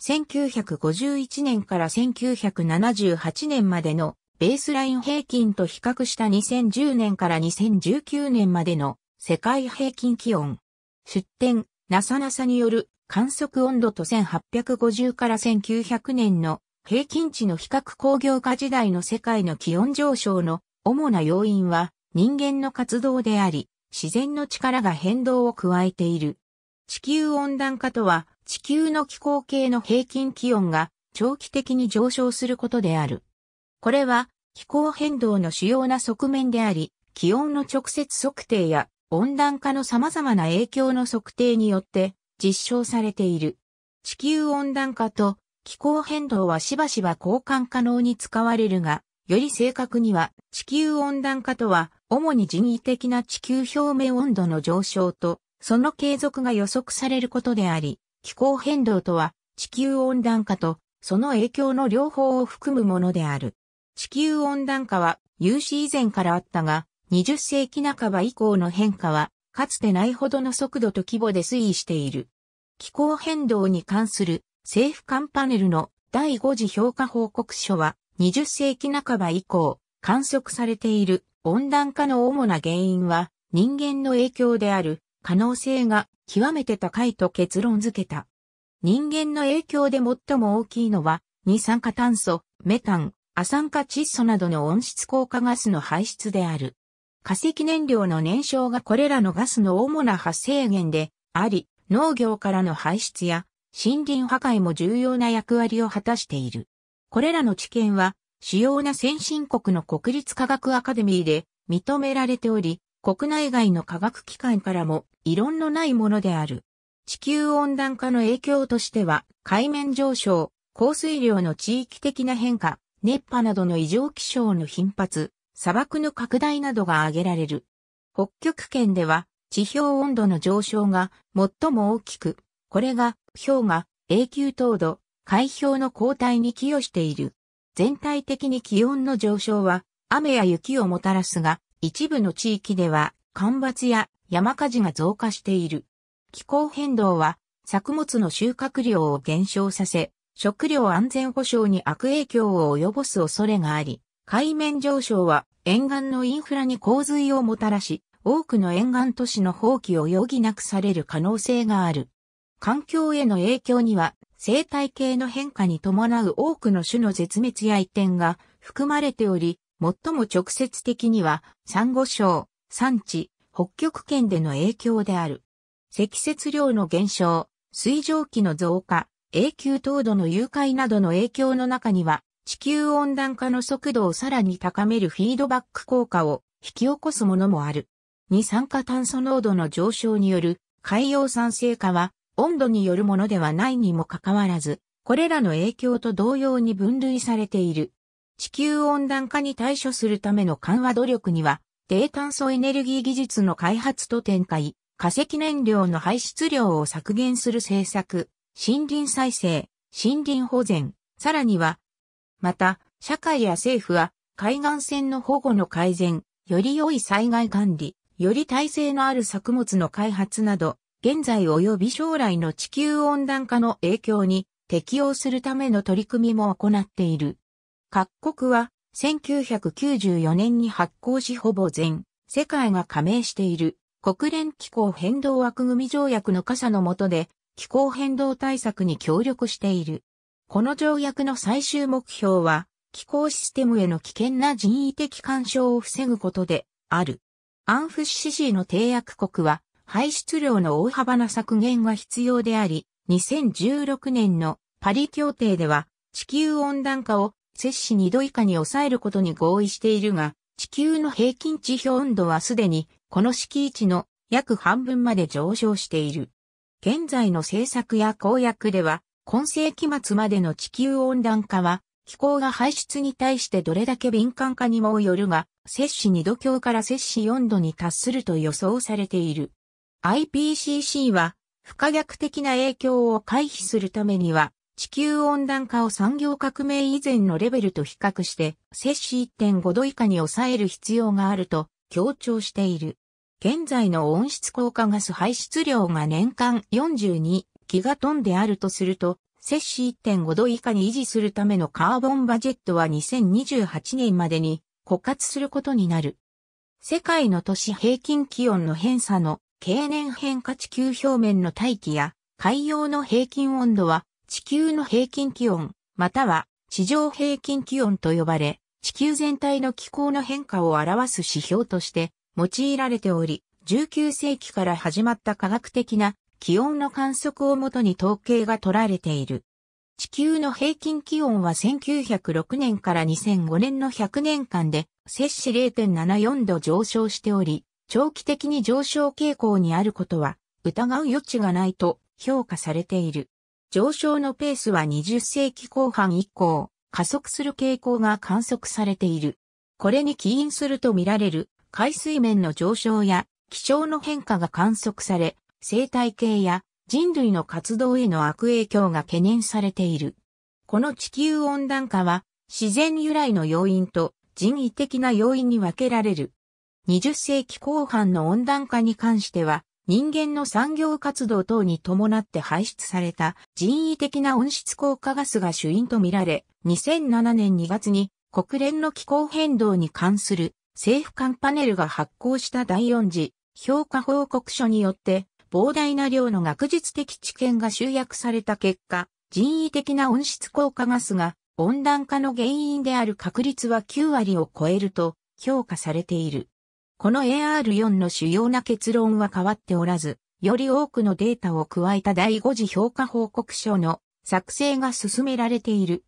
1951年から1978年までのベースライン平均と比較した2010年から2019年までの世界平均気温。出典、なさなさによる観測温度と1850から1900年の平均値の比較工業化時代の世界の気温上昇の主な要因は人間の活動であり、自然の力が変動を加えている。地球温暖化とは地球の気候系の平均気温が長期的に上昇することである。これは気候変動の主要な側面であり、気温の直接測定や温暖化の様々な影響の測定によって実証されている。地球温暖化と気候変動はしばしば交換可能に使われるが、より正確には地球温暖化とは主に人為的な地球表面温度の上昇とその継続が予測されることであり、気候変動とは、地球温暖化と、その影響の両方を含むものである。地球温暖化は、有史以前からあったが、20世紀半ば以降の変化は、かつてないほどの速度と規模で推移している。気候変動に関する政府間パネルの第5次評価報告書は、20世紀半ば以降、観測されている温暖化の主な原因は、人間の影響である可能性が極めて高いと結論付けた。人間の影響で最も大きいのは、二酸化炭素、メタン、亜酸化窒素などの温室効果ガスの排出である。化石燃料の燃焼がこれらのガスの主な発生源であり、農業からの排出や森林破壊も重要な役割を果たしている。これらの知見は、主要な先進国の国立科学アカデミーで認められており、国内外の科学機関からも異論のないものである。地球温暖化の影響としては、海面上昇、降水量の地域的な変化、熱波などの異常気象の頻発、砂漠の拡大などが挙げられる。北極圏では、地表温度の上昇が最も大きく、これが氷河、永久凍土、海氷の後退に寄与している。全体的に気温の上昇は雨や雪をもたらすが、一部の地域では干ばつや山火事が増加している。気候変動は作物の収穫量を減少させ、食料安全保障に悪影響を及ぼす恐れがあり、海面上昇は沿岸のインフラに洪水をもたらし、多くの沿岸都市の放棄を余儀なくされる可能性がある。環境への影響には生態系の変化に伴う多くの種の絶滅や移転が含まれており、最も直接的には、珊瑚礁、産地、北極圏での影響である。積雪量の減少、水蒸気の増加、永久凍土の融解などの影響の中には、地球温暖化の速度をさらに高めるフィードバック効果を引き起こすものもある。二酸化炭素濃度の上昇による海洋酸性化は温度によるものではないにもかかわらず、これらの影響と同様に分類されている。地球温暖化に対処するための緩和努力には、低炭素エネルギー技術の開発と展開、化石燃料の排出量を削減する政策、森林再生、森林保全、さらには、また、社会や政府は、海岸線の保護の改善、より良い災害管理、より耐性のある作物の開発など、現在及び将来の地球温暖化の影響に適応するための取り組みも行っている。各国は1994年に発行しほぼ全世界が加盟している国連気候変動枠組条約の傘の下で気候変動対策に協力している。この条約の最終目標は気候システムへの危険な人為的干渉を防ぐことである。アンフシシーの締約国は排出量の大幅な削減が必要であり、2016年のパリ協定では地球温暖化を摂氏2度以下に抑えることに合意しているが、地球の平均地表温度はすでに、この敷地の約半分まで上昇している。現在の政策や公約では、今世紀末までの地球温暖化は、気候が排出に対してどれだけ敏感かにもよるが、摂氏2度強から摂氏4度に達すると予想されている。IPCC は、不可逆的な影響を回避するためには、地球温暖化を産業革命以前のレベルと比較して、摂氏1.5度以下に抑える必要があると強調している。現在の温室効果ガス排出量が年間42ギガトンであるとすると、摂氏1.5度以下に維持するためのカーボンバジェットは2028年までに枯渇することになる。世界の都市平均気温の偏差の経年変化地球表面の大気や海洋の平均温度は地球の平均気温、または地上平均気温と呼ばれ、地球全体の気候の変化を表す指標として用いられており、19世紀から始まった科学的な気温の観測をもとに統計が取られている。地球の平均気温は1906年から2005年の100年間で摂氏0.74度上昇しており、長期的に上昇傾向にあることは疑う余地がないと評価されている。上昇のペースは20世紀後半以降、加速する傾向が観測されている。これに起因すると見られる海水面の上昇や気象の変化が観測され、生態系や人類の活動への悪影響が懸念されている。この地球温暖化は自然由来の要因と人為的な要因に分けられる。20世紀後半の温暖化に関しては人間の産業活動等に伴って排出された人為的な温室効果ガスが主因とみられ、2007年2月に国連の気候変動に関する政府間パネルが発行した第4次評価報告書によって膨大な量の学術的知見が集約された結果、人為的な温室効果ガスが温暖化の原因である確率は9割を超えると評価されている。この AR4 の主要な結論は変わっておらず、より多くのデータを加えた第5次評価報告書の作成が進められている。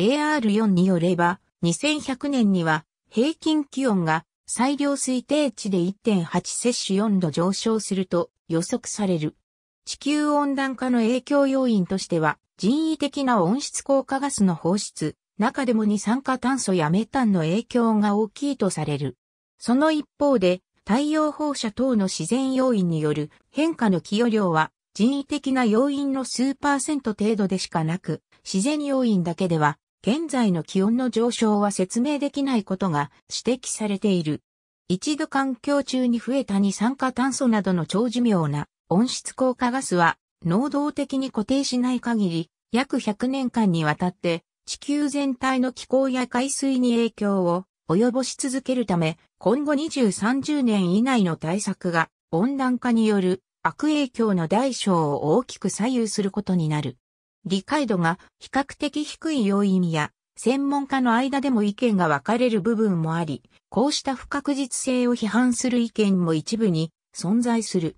AR4 によれば、2100年には平均気温が最良推定値で1.8摂取4度上昇すると予測される。地球温暖化の影響要因としては、人為的な温室効果ガスの放出、中でも二酸化炭素やメタンの影響が大きいとされる。その一方で、太陽放射等の自然要因による変化の寄与量は人為的な要因の数パーセント程度でしかなく、自然要因だけでは現在の気温の上昇は説明できないことが指摘されている。一度環境中に増えた二酸化炭素などの長寿命な温室効果ガスは能動的に固定しない限り、約100年間にわたって地球全体の気候や海水に影響を及ぼし続けるため、今後2030年以内の対策が温暖化による悪影響の大小を大きく左右することになる。理解度が比較的低い要因や専門家の間でも意見が分かれる部分もあり、こうした不確実性を批判する意見も一部に存在する。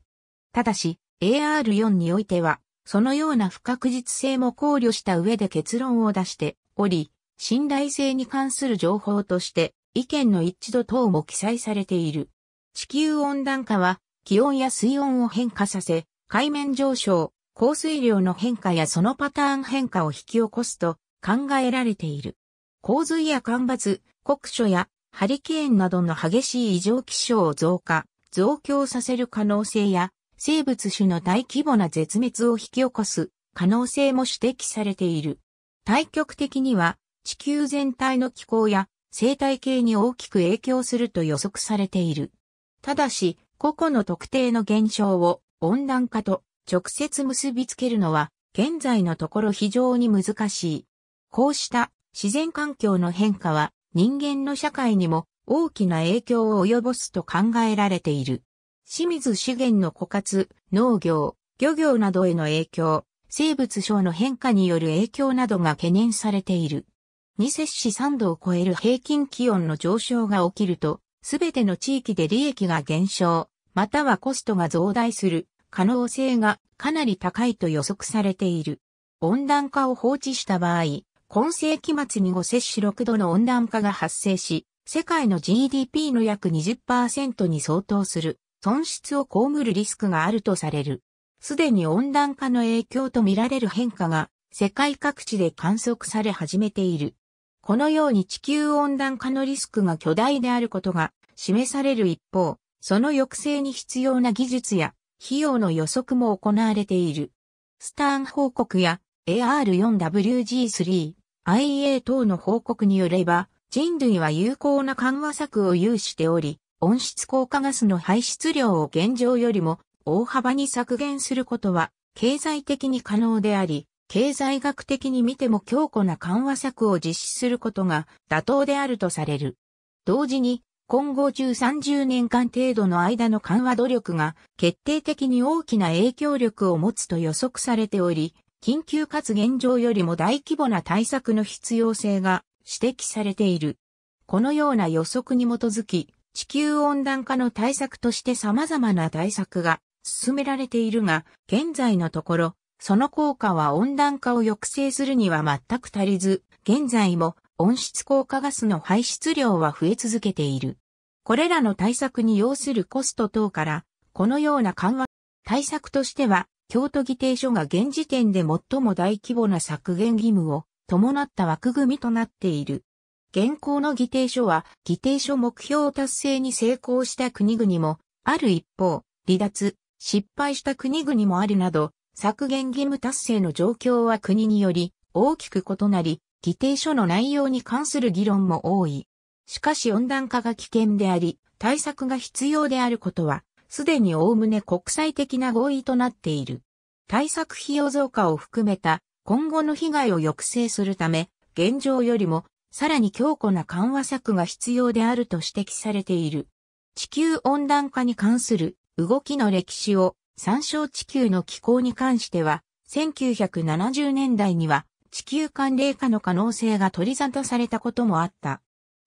ただし、AR4 においては、そのような不確実性も考慮した上で結論を出しており、信頼性に関する情報として意見の一致度等も記載されている。地球温暖化は気温や水温を変化させ、海面上昇、降水量の変化やそのパターン変化を引き起こすと考えられている。洪水や干ばつ、酷暑やハリケーンなどの激しい異常気象を増加、増強させる可能性や、生物種の大規模な絶滅を引き起こす可能性も指摘されている。対極的には、地球全体の気候や生態系に大きく影響すると予測されている。ただし、個々の特定の現象を温暖化と直接結びつけるのは現在のところ非常に難しい。こうした自然環境の変化は人間の社会にも大きな影響を及ぼすと考えられている。清水資源の枯渇、農業、漁業などへの影響、生物省の変化による影響などが懸念されている。二摂氏3度を超える平均気温の上昇が起きると、すべての地域で利益が減少、またはコストが増大する可能性がかなり高いと予測されている。温暖化を放置した場合、今世紀末に5摂氏6度の温暖化が発生し、世界の GDP の約20%に相当する損失を被るリスクがあるとされる。すでに温暖化の影響とみられる変化が世界各地で観測され始めている。このように地球温暖化のリスクが巨大であることが示される一方、その抑制に必要な技術や費用の予測も行われている。スターン報告や AR4WG3、IA 等の報告によれば、人類は有効な緩和策を有しており、温室効果ガスの排出量を現状よりも大幅に削減することは経済的に可能であり、経済学的に見ても強固な緩和策を実施することが妥当であるとされる。同時に、今後10、30年間程度の間の緩和努力が決定的に大きな影響力を持つと予測されており、緊急かつ現状よりも大規模な対策の必要性が指摘されている。このような予測に基づき、地球温暖化の対策として様々な対策が進められているが、現在のところ、その効果は温暖化を抑制するには全く足りず、現在も温室効果ガスの排出量は増え続けている。これらの対策に要するコスト等から、このような緩和対策としては、京都議定書が現時点で最も大規模な削減義務を伴った枠組みとなっている。現行の議定書は、議定書目標を達成に成功した国々も、ある一方、離脱、失敗した国々もあるなど、削減義務達成の状況は国により大きく異なり、議定書の内容に関する議論も多い。しかし温暖化が危険であり、対策が必要であることは、すでに概ね国際的な合意となっている。対策費用増加を含めた今後の被害を抑制するため、現状よりもさらに強固な緩和策が必要であると指摘されている。地球温暖化に関する動きの歴史を参照地球の気候に関しては、1970年代には地球寒冷化の可能性が取り沙汰されたこともあった。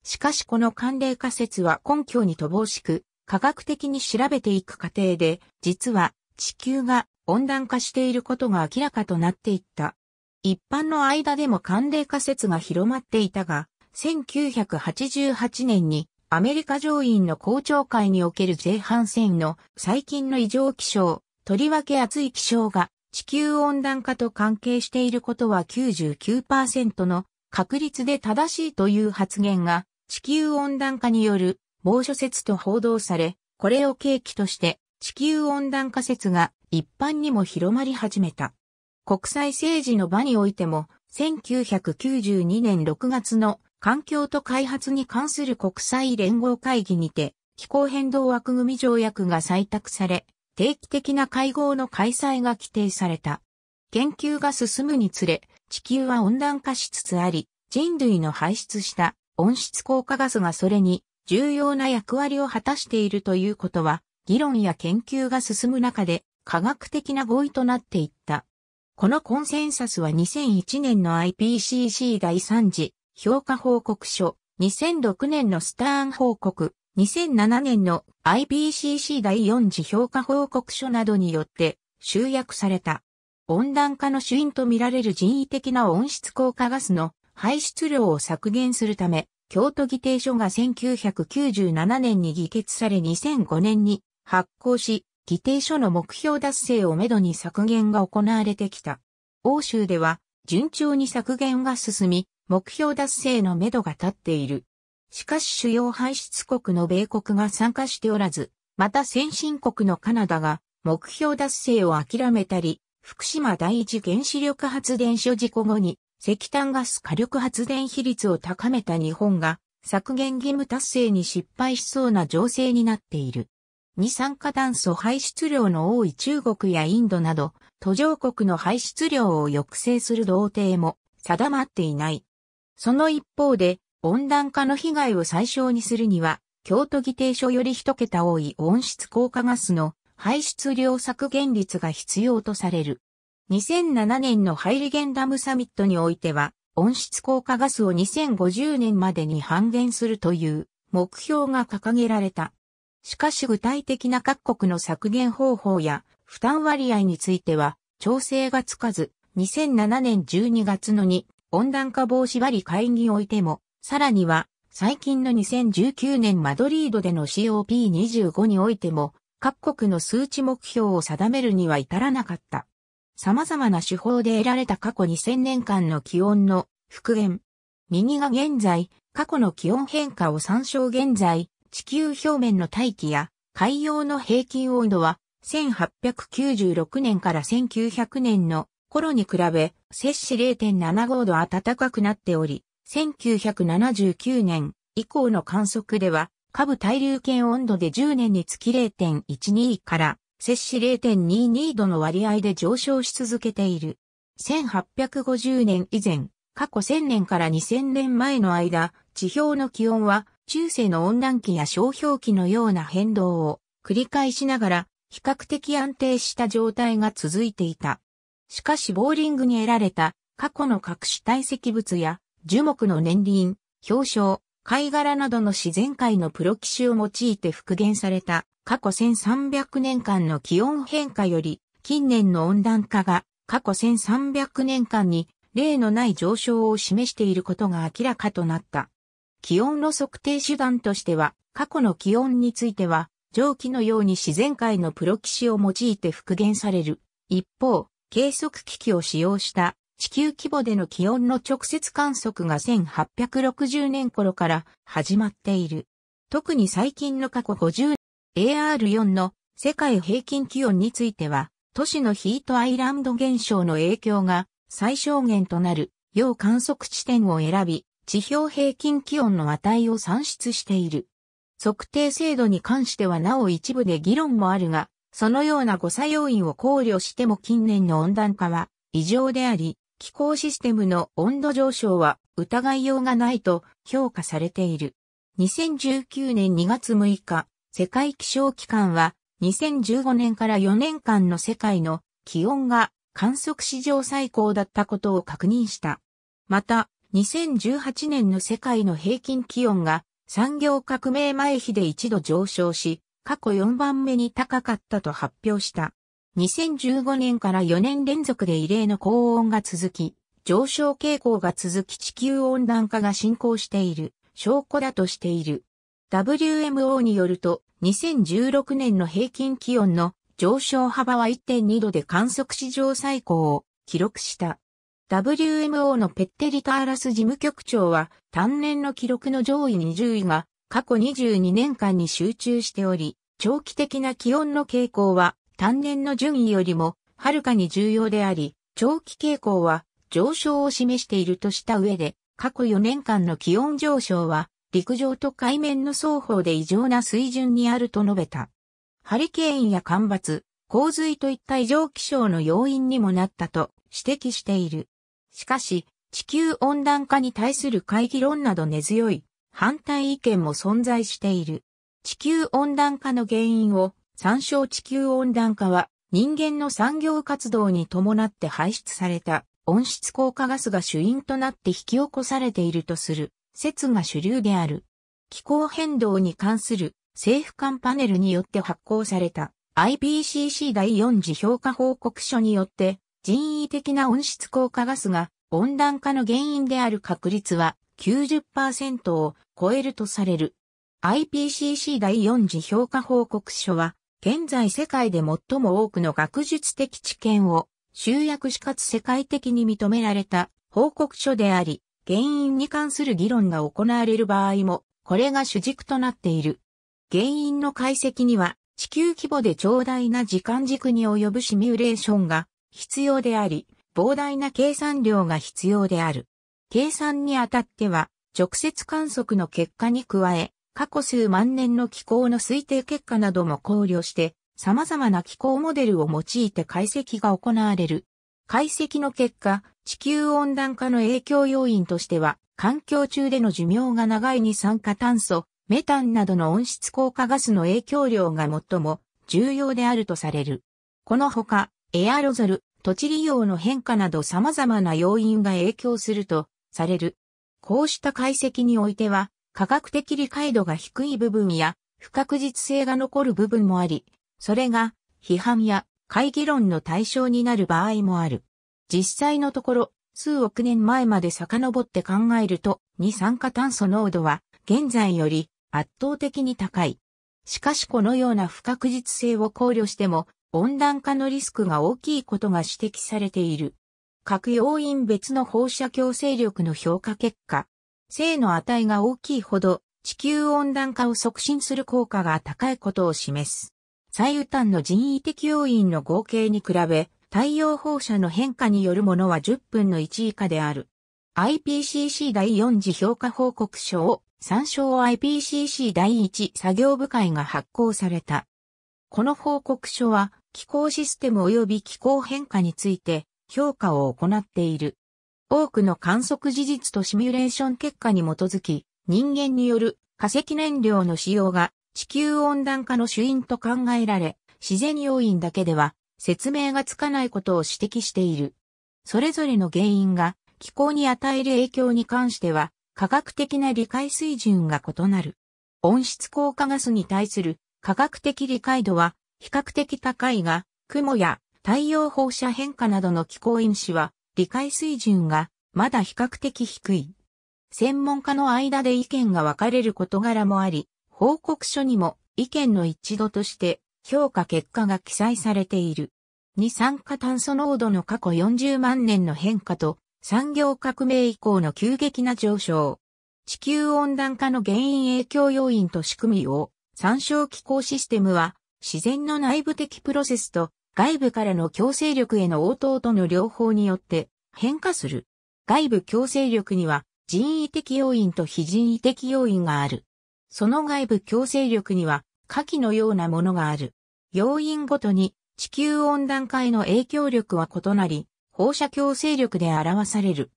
しかしこの寒冷化説は根拠に乏しく、科学的に調べていく過程で、実は地球が温暖化していることが明らかとなっていった。一般の間でも寒冷化説が広まっていたが、1988年にアメリカ上院の公聴会における前半戦の最近の異常気象、とりわけ暑い気象が地球温暖化と関係していることは99%の確率で正しいという発言が地球温暖化による猛暑説と報道され、これを契機として地球温暖化説が一般にも広まり始めた。国際政治の場においても1992年6月の環境と開発に関する国際連合会議にて、気候変動枠組条約が採択され、定期的な会合の開催が規定された。研究が進むにつれ、地球は温暖化しつつあり、人類の排出した温室効果ガスがそれに重要な役割を果たしているということは、議論や研究が進む中で科学的な合意となっていった。このコンセンサスは2001年の IPCC 第3次評価報告書、2006年のスターン報告、2007年の IPCC 第4次評価報告書などによって集約された。温暖化の主因とみられる人為的な温室効果ガスの排出量を削減するため、京都議定書が1997年に議決され2005年に発行し、議定書の目標達成をめどに削減が行われてきた。欧州では順調に削減が進み、目標達成のめどが立っている。しかし主要排出国の米国が参加しておらず、また先進国のカナダが目標達成を諦めたり、福島第一原子力発電所事故後に石炭ガス火力発電比率を高めた日本が削減義務達成に失敗しそうな情勢になっている。二酸化炭素排出量の多い中国やインドなど途上国の排出量を抑制する同定も定まっていない。その一方で、温暖化の被害を最小にするには、京都議定書より一桁多い温室効果ガスの排出量削減率が必要とされる。2007年のハイリゲンダムサミットにおいては、温室効果ガスを2050年までに半減するという目標が掲げられた。しかし具体的な各国の削減方法や負担割合については調整がつかず、2007年12月の2温暖化防止割会議においても、さらには、最近の2019年マドリードでの COP25 においても、各国の数値目標を定めるには至らなかった。様々な手法で得られた過去2000年間の気温の復元。右が現在、過去の気温変化を参照現在、地球表面の大気や海洋の平均温度は1896年から1900年の頃に比べ、摂氏0.75度暖かくなっており、1979年以降の観測では、下部対流圏温度で10年につき0.12から摂氏0.22度の割合で上昇し続けている。1850年以前、過去1000年から2000年前の間、地表の気温は中世の温暖期や小氷期のような変動を繰り返しながら比較的安定した状態が続いていた。しかしボーリングに得られた過去の各種堆積物や樹木の年輪、表床、貝殻などの自然界のプロ機種を用いて復元された過去1300年間の気温変化より近年の温暖化が過去1300年間に例のない上昇を示していることが明らかとなった。気温の測定手段としては過去の気温については蒸気のように自然界のプロキシを用いて復元される。一方、計測機器を使用した地球規模での気温の直接観測が1860年頃から始まっている。特に最近の過去50 AR4 の世界平均気温については、都市のヒートアイランド現象の影響が最小限となる要観測地点を選び、地表平均気温の値を算出している。測定精度に関してはなお一部で議論もあるが、そのような誤作要因を考慮しても近年の温暖化は異常であり、気候システムの温度上昇は疑いようがないと評価されている。2019年2月6日、世界気象機関は2015年から4年間の世界の気温が観測史上最高だったことを確認した。また、2018年の世界の平均気温が産業革命前比で一度上昇し、過去4番目に高かったと発表した。2015年から4年連続で異例の高温が続き、上昇傾向が続き地球温暖化が進行している証拠だとしている。WMO によると、2016年の平均気温の上昇幅は1.2度で観測史上最高を記録した。WMO のペッテリターラス事務局長は、単年の記録の上位20位が過去22年間に集中しており、長期的な気温の傾向は単年の順位よりもはるかに重要であり、長期傾向は上昇を示しているとした上で、過去4年間の気温上昇は陸上と海面の双方で異常な水準にあると述べた。ハリケーンや干ばつ、洪水といった異常気象の要因にもなったと指摘している。しかし、地球温暖化に対する懐疑論など根強い反対意見も存在している。地球温暖化の原因を参照地球温暖化は人間の産業活動に伴って排出された温室効果ガスが主因となって引き起こされているとする説が主流である。気候変動に関する政府間パネルによって発行された IPCC 第4次評価報告書によって人為的な温室効果ガスが温暖化の原因である確率は90%を超えるとされる。IPCC 第4次評価報告書は、現在世界で最も多くの学術的知見を集約しかつ世界的に認められた報告書であり、原因に関する議論が行われる場合も、これが主軸となっている。原因の解析には、地球規模で長大な時間軸に及ぶシミュレーションが必要であり、膨大な計算量が必要である。計算にあたっては、直接観測の結果に加え、過去数万年の気候の推定結果なども考慮して、様々な気候モデルを用いて解析が行われる。解析の結果、地球温暖化の影響要因としては、環境中での寿命が長い二酸化炭素、メタンなどの温室効果ガスの影響量が最も重要であるとされる。このほか、エアロゾル、土地利用の変化など様々な要因が影響するとされる。こうした解析においては、科学的理解度が低い部分や不確実性が残る部分もあり、それが批判や会議論の対象になる場合もある。実際のところ、数億年前まで遡って考えると、二酸化炭素濃度は現在より圧倒的に高い。しかしこのような不確実性を考慮しても、温暖化のリスクが大きいことが指摘されている。各要因別の放射強制力の評価結果、正の値が大きいほど地球温暖化を促進する効果が高いことを示す。最右端の人為的要因の合計に比べ、太陽放射の変化によるものは10分の1以下である。IPCC 第4次評価報告書を参照 IPCC 第1作業部会が発行された。この報告書は気候システム及び気候変化について評価を行っている。多くの観測事実とシミュレーション結果に基づき、人間による化石燃料の使用が地球温暖化の主因と考えられ、自然要因だけでは説明がつかないことを指摘している。それぞれの原因が気候に与える影響に関しては科学的な理解水準が異なる。温室効果ガスに対する科学的理解度は比較的高いが、雲や太陽放射変化などの気候因子は理解水準がまだ比較的低い。専門家の間で意見が分かれる事柄もあり、報告書にも意見の一度として評価結果が記載されている。二酸化炭素濃度の過去40万年の変化と産業革命以降の急激な上昇。地球温暖化の原因影響要因と仕組みを参照気候システムは自然の内部的プロセスと外部からの強制力への応答との両方によって変化する。外部強制力には人為的要因と非人為的要因がある。その外部強制力には下記のようなものがある。要因ごとに地球温暖化への影響力は異なり、放射強制力で表される。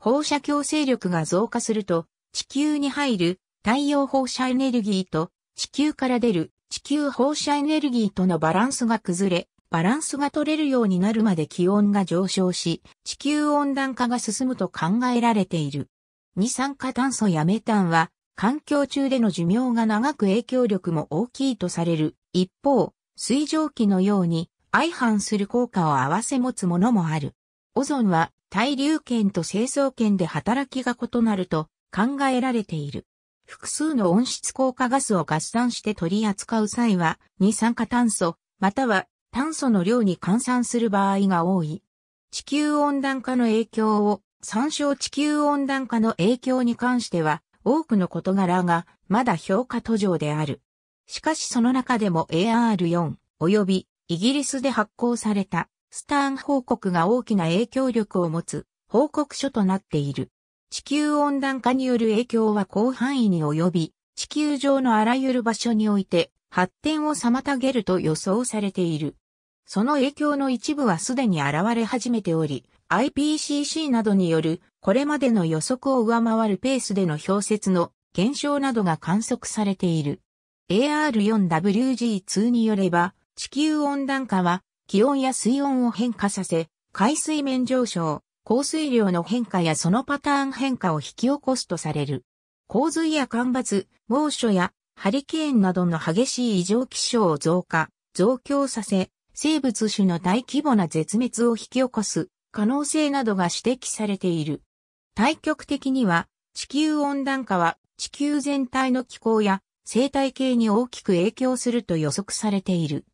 放射強制力が増加すると、地球に入る太陽放射エネルギーと地球から出る地球放射エネルギーとのバランスが崩れ、バランスが取れるようになるまで気温が上昇し、地球温暖化が進むと考えられている。二酸化炭素やメタンは、環境中での寿命が長く影響力も大きいとされる。一方、水蒸気のように相反する効果を合わせ持つものもある。オゾンは対流圏と成層圏で働きが異なると考えられている。複数の温室効果ガスを合算して取り扱う際は、二酸化炭素、または炭素の量に換算する場合が多い。地球温暖化の影響を、参照地球温暖化の影響に関しては、多くの事柄がまだ評価途上である。しかしその中でも AR4 及びイギリスで発行されたスターン報告が大きな影響力を持つ報告書となっている。地球温暖化による影響は広範囲に及び、地球上のあらゆる場所において発展を妨げると予想されている。その影響の一部はすでに現れ始めており、IPCC などによるこれまでの予測を上回るペースでの氷雪の減少などが観測されている。AR4WG2 によれば、地球温暖化は気温や水温を変化させ、海水面上昇、降水量の変化やそのパターン変化を引き起こすとされる。洪水や干ばつ、猛暑やハリケーンなどの激しい異常気象を増加、増強させ、生物種の大規模な絶滅を引き起こす可能性などが指摘されている。対極的には、地球温暖化は地球全体の気候や生態系に大きく影響すると予測されている。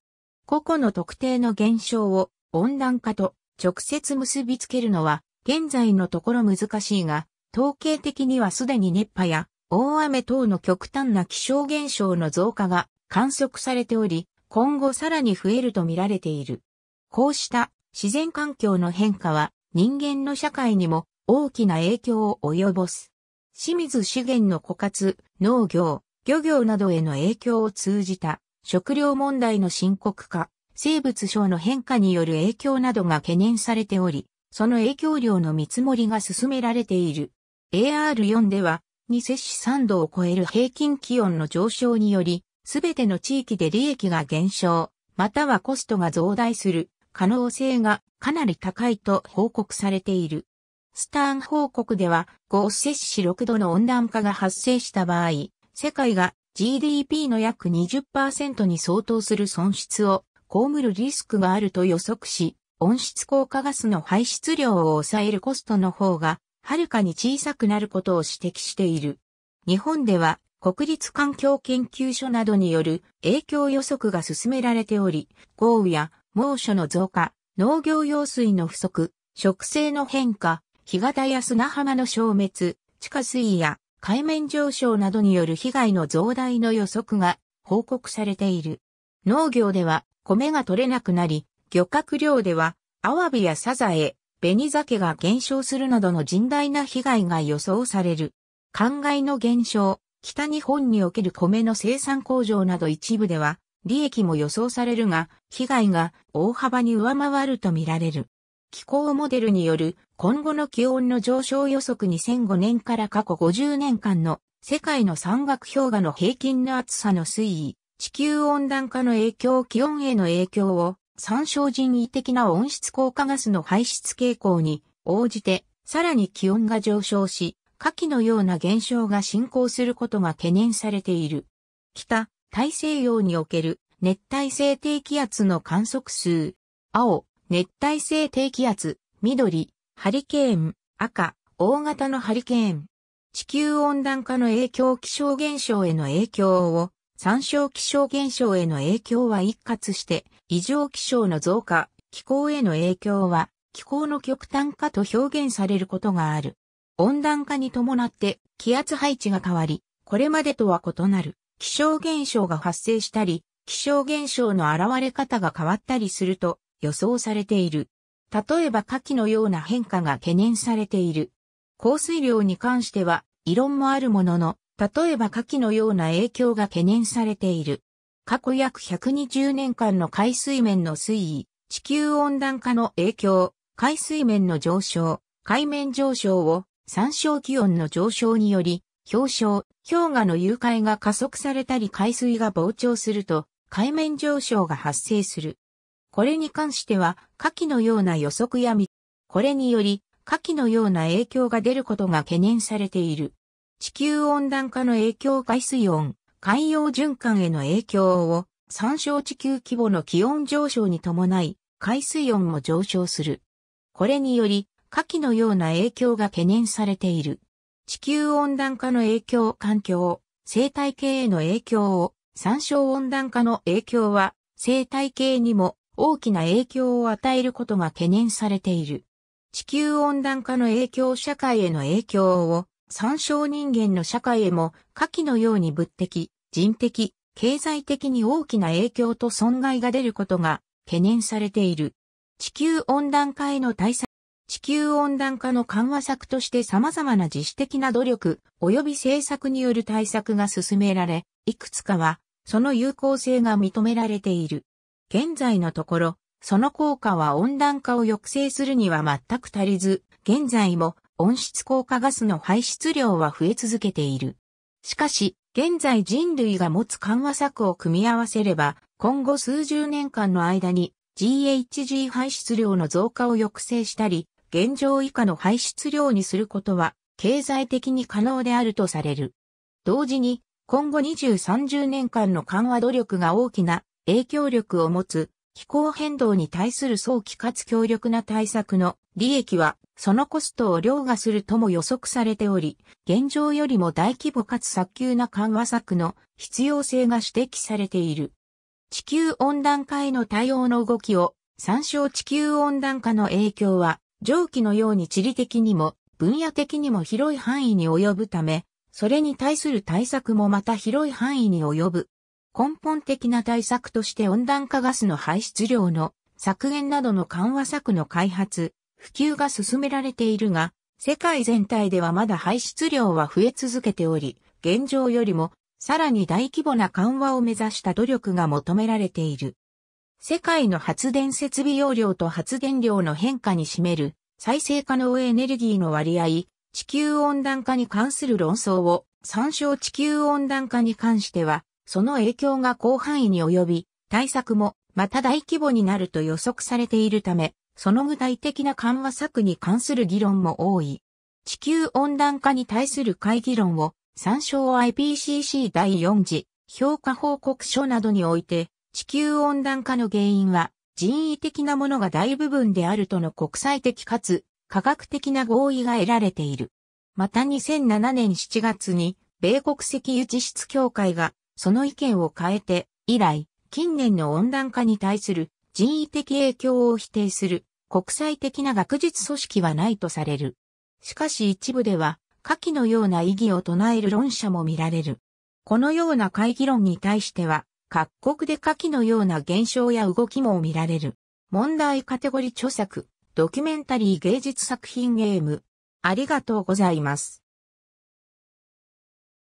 個々の特定の現象を温暖化と直接結びつけるのは現在のところ難しいが、統計的にはすでに熱波や大雨等の極端な気象現象の増加が観測されており、今後さらに増えると見られている。こうした自然環境の変化は人間の社会にも大きな影響を及ぼす。清水資源の枯渇、農業、漁業などへの影響を通じた食料問題の深刻化、生物省の変化による影響などが懸念されており、その影響量の見積もりが進められている。AR4 では、に摂氏3度を超える平均気温の上昇により、すべての地域で利益が減少、またはコストが増大する可能性がかなり高いと報告されている。スターン報告では、合摂氏6度の温暖化が発生した場合、世界が GDP の約20%に相当する損失を被るリスクがあると予測し、温室効果ガスの排出量を抑えるコストの方が、はるかに小さくなることを指摘している。日本では、国立環境研究所などによる影響予測が進められており、豪雨や猛暑の増加、農業用水の不足、植生の変化、干潟や砂浜の消滅、地下水や海面上昇などによる被害の増大の予測が報告されている。農業では米が取れなくなり、漁獲量ではアワビやサザエ、紅鮭が減少するなどの甚大な被害が予想される。灌漑の減少、北日本における米の生産工場など一部では、利益も予想されるが、被害が大幅に上回るとみられる。気候モデルによる今後の気温の上昇予測2005年から過去50年間の世界の山岳氷河の平均の厚さの推移、地球温暖化の影響気温への影響を参照人為的な温室効果ガスの排出傾向に応じてさらに気温が上昇し下記のような現象が進行することが懸念されている。北、大西洋における熱帯性低気圧の観測数。青、熱帯性低気圧。緑、ハリケーン。赤、大型のハリケーン。地球温暖化の影響気象現象への影響を、参照気象現象への影響は一括して、異常気象の増加、気候への影響は、気候の極端化と表現されることがある。温暖化に伴って気圧配置が変わり、これまでとは異なる気象現象が発生したり、気象現象の現れ方が変わったりすると予想されている。例えば下記のような変化が懸念されている。降水量に関しては異論もあるものの、例えば下記のような影響が懸念されている。過去約120年間の海水面の推移、地球温暖化の影響、海水面の上昇、海面上昇を参照気温の上昇により、氷床、氷河の融解が加速されたり海水が膨張すると、海面上昇が発生する。これに関しては、下記のような予測や見、これにより、下記のような影響が出ることが懸念されている。地球温暖化の影響海水温、海洋循環への影響を、参照地球規模の気温上昇に伴い、海水温も上昇する。これにより、火器のような影響が懸念されている。地球温暖化の影響、環境、生態系への影響を、参照温暖化の影響は、生態系にも大きな影響を与えることが懸念されている。地球温暖化の影響社会への影響を、参照人間の社会へも火器のように物的、人的、経済的に大きな影響と損害が出ることが懸念されている。地球温暖化への対策地球温暖化の緩和策として様々な自主的な努力及び政策による対策が進められ、いくつかはその有効性が認められている。現在のところ、その効果は温暖化を抑制するには全く足りず、現在も温室効果ガスの排出量は増え続けている。しかし、現在人類が持つ緩和策を組み合わせれば、今後数十年間の間に GHG 排出量の増加を抑制したり、現状以下の排出量にすることは経済的に可能であるとされる。同時に今後20、30年間の緩和努力が大きな影響力を持つ気候変動に対する早期かつ強力な対策の利益はそのコストを凌駕するとも予測されており、現状よりも大規模かつ早急な緩和策の必要性が指摘されている。地球温暖化への対応の動きを参照地球温暖化の影響は上記のように地理的にも分野的にも広い範囲に及ぶため、それに対する対策もまた広い範囲に及ぶ。根本的な対策として温暖化ガスの排出量の削減などの緩和策の開発、普及が進められているが、世界全体ではまだ排出量は増え続けており、現状よりもさらに大規模な緩和を目指した努力が求められている。世界の発電設備容量と発電量の変化に占める再生可能エネルギーの割合、地球温暖化に関する論争を参照地球温暖化に関しては、その影響が広範囲に及び、対策もまた大規模になると予測されているため、その具体的な緩和策に関する議論も多い。地球温暖化に対する会議論を参照 IPCC 第4次評価報告書などにおいて地球温暖化の原因は人為的なものが大部分であるとの国際的かつ科学的な合意が得られている。また2007年7月に米国石油地質協会がその意見を変えて以来近年の温暖化に対する人為的影響を否定する国際的な学術組織はないとされる。しかし一部では下記のような意義を唱える論者も見られる。このような会議論に対しては各国で下記のような現象や動きも見られる。問題カテゴリ著作、ドキュメンタリー芸術作品ゲーム。ありがとうございます。